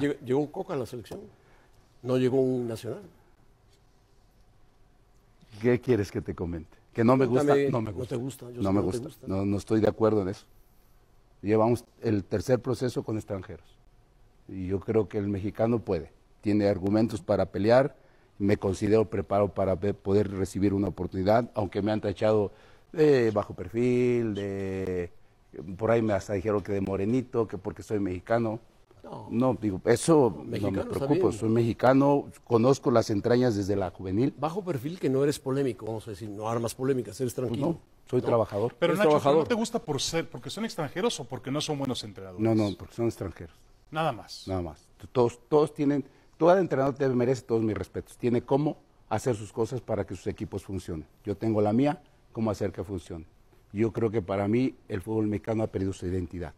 Llegó, un Coca a la selección, no llegó un Nacional. ¿Qué quieres que te comente? Que no me gusta, no me gusta. No me gusta. No, estoy de acuerdo en eso. Llevamos el tercer proceso con extranjeros. Y yo creo que el mexicano puede, tiene argumentos para pelear, me considero preparado para poder recibir una oportunidad, aunque me han tachado de bajo perfil, de por ahí me hasta dijeron que de morenito, que porque soy mexicano. No, digo, eso no me preocupa. Soy mexicano, conozco las entrañas desde la juvenil. Bajo perfil que no eres polémico, vamos a decir, no armas polémicas, eres tranquilo. No, soy trabajador. Pero Nacho, ¿no te gusta por ser, porque son extranjeros o porque no son buenos entrenadores? No, no, porque son extranjeros. Nada más. Nada más. Todos, todos tienen, todo entrenador te merece todos mis respetos. Tiene cómo hacer sus cosas para que sus equipos funcionen. Yo tengo la mía, cómo hacer que funcione. Yo creo que para mí el fútbol mexicano ha perdido su identidad.